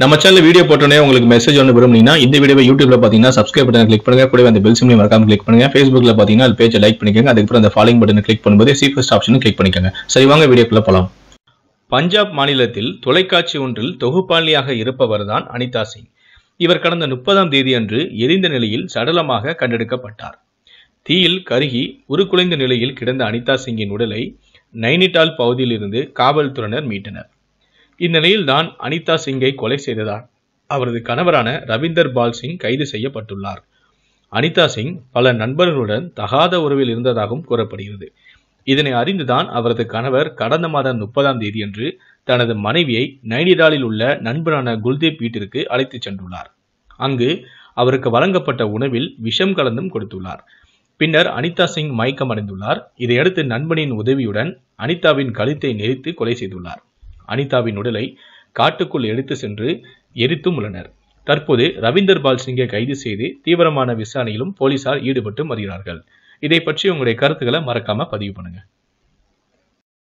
நம்ம channel video போட்டோன்னே உங்களுக்கு மெசேஜ் ஒன்று விரும்புனீங்கன்னா இந்த வீடியோ யூடியூப்ல பார்த்தீங்கன்னா சப்ஸ்கிரைப் பட்டன் கிளிக் பண்ணுங்க கூட அந்த பெல் சிம்லையும் மறக்காம கிளிக் பண்ணுங்க ஃபேஸ்புக்ல பார்த்தீங்கன்னா அது பேஜை லைக் பண்ணிக்கோங்க அதுக்கப்புறம் அந்த ஃபாலோ பட்டன் கிளிக் பண்ணும்போது சீஃபஸ்ட் ஆப்ஷனும் கிளிக் பண்ணிக்கோங்க சரி வாங்க வீடியோக்குள்ள போகலாம் பஞ்சாப் மாநிலத்தில் தொலைக்காட்சி ஒன்றில் தொகுப்பாளியாக இருப்பவர் தான் அனிதா சிங் இவர் கடந்த முப்பதாம் தேதியன்று எரிந்த நிலையில் சடலமாக கண்டெடுக்கப்பட்டார் தீயில் கருகி உருக்குலைந்த நிலையில் கிடந்த அனிதா சிங்கின் உடலை நைனிட்டால் பகுதியிலிருந்து காவல்துறையினர் மீட்டனர் இந்நிலையில் தான் அனிதா சிங்கை கொலை செய்ததார் அவரது கணவரான ரவீந்தர் பால் சிங் கைது செய்யப்பட்டுள்ளார் அனிதா சிங் பல நண்பர்களுடன் தகாத உறவில் இருந்ததாகவும் கூறப்படுகிறது இதனை அறிந்துதான் அவரது கணவர் கடந்த மாதம் முப்பதாம் தேதி அன்று தனது மனைவியை நைனிடாலில் உள்ள நண்பரான குல்தீப் வீட்டிற்கு அழைத்துச் சென்றுள்ளார் அங்கு அவருக்கு வழங்கப்பட்ட உணவில் விஷம் கலந்தும் கொடுத்துள்ளார் பின்னர் அனிதா சிங் மயக்கம் அடைந்துள்ளார் இதையடுத்து நண்பனின் உதவியுடன் அனிதாவின் கழுத்தை நெரித்து கொலை செய்துள்ளார் அனிதாவின் உடலை காட்டுக்குள் எடுத்து சென்று எரித்தும் உள்ளனர் தற்போது ரவீந்தர் பால் சிங்கை கைது செய்து தீவிரமான விசாரணையிலும் போலீசார் ஈடுபட்டு வருகிறார்கள் இதை பற்றி உங்களுடைய கருத்துக்களை மறக்காம பதிவு பண்ணுங்க